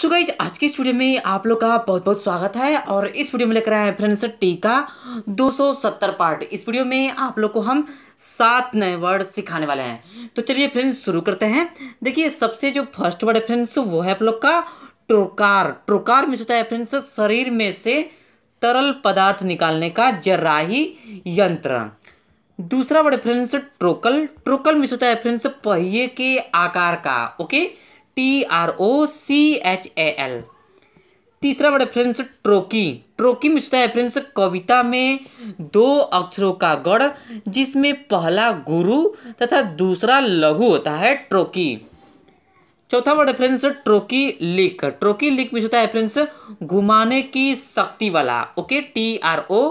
सो आज के इस वीडियो में आप लोग का बहुत बहुत स्वागत है और इस वीडियो में लेकर आए हैं फ्रेंड्स टीका 270 पार्ट इस वीडियो में आप लोग को हम सात नए वर्ड सिखाने वाले हैं तो चलिए फ्रेंड्स शुरू करते हैं देखिए सबसे जो फर्स्ट वर्ड है फ्रेंड्स वो है आप लोग का ट्रोकार ट्रोकार में होता है फ्रेंड्स शरीर में से तरल पदार्थ निकालने का जराही यंत्र दूसरा वर्ड फ्रेंड्स ट्रोकल ट्रोकल में होता है फ्रेंड्स पहिए के आकार का okay T R O C H A L तीसरा वर्ड फ्रेंड्स ट्रोकी ट्रोकी में सुनता है फ्रेंड्स कविता में दो अक्षरों का गढ़ जिसमें पहला गुरु तथा दूसरा लघु होता है ट्रोकी चौथा वर्ड फ्रेंड्स ट्रोकी लिख ट्रोकी लिख में सुनता है फ्रेंड्स घुमाने की शक्ति वाला okay T R O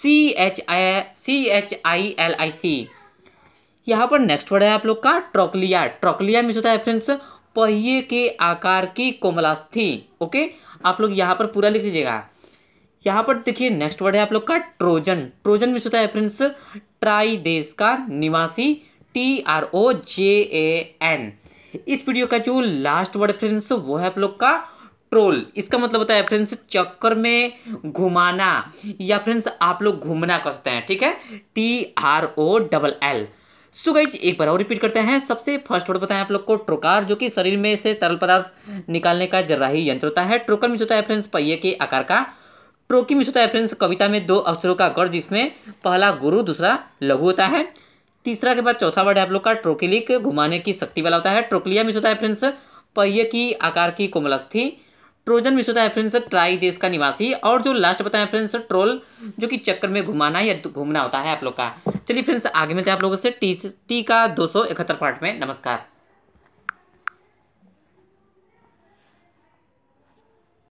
C H I C H I L I C यहाँ पर नेक्स्ट वर्ड है आप लोग का ट्रोकलिया ट्रोकलिया में सुनता है फ्रेंड्स पहिए के आकार की कोमलास्थि ओके आप लोग यहाँ पर पूरा लिख लीजिएगा यहाँ पर देखिए नेक्स्ट वर्ड है आप लोग का ट्रोजन ट्रोजन में होता है फ्रेंड्स ट्राई देश का निवासी T R O J A N इस वीडियो का जो लास्ट वर्ड फ्रेंड्स वो है आप लोग का ट्रोल इसका मतलब होता है फ्रेंड्स चक्कर में घुमाना या फ्रेंड्स आप लोग घूमना कर सकते हैं ठीक है T R O double L so guys एक बार और रिपीट करते हैं सबसे फर्स्ट वर्ड बताएं आप लोग को ट्रोकार जो कि शरीर में से तरल पदार्थ निकालने का जर्राही यंत्र होता है ट्रोकर में होता है फ्रेंड्स पहिए के आकार का ट्रोकी में होता है फ्रेंड्स कविता में दो अक्षरों का गढ़ जिसमें पहला गुरु दूसरा लघु होता है तीसरा के बाद चौथा वर्ड है आप लोग का ट्रोकिलिक घुमाने की शक्ति वाला होता है ट्रोकलिया में होता है फ्रेंड्स पहिए की आकार की कोमलस्थी ट्रोजन में होता है फ्रेंड्स ट्राई देश का निवासी और जो लास्ट बताया फ्रेंड्स ट्रोल जो कि चक्कर में घुमाना या घूमना होता है आप लोग का चलिए फ्रेंड्स आगे मिलते हैं आप लोगों से टी टी का दो सौ इकहत्तर पार्ट में नमस्कार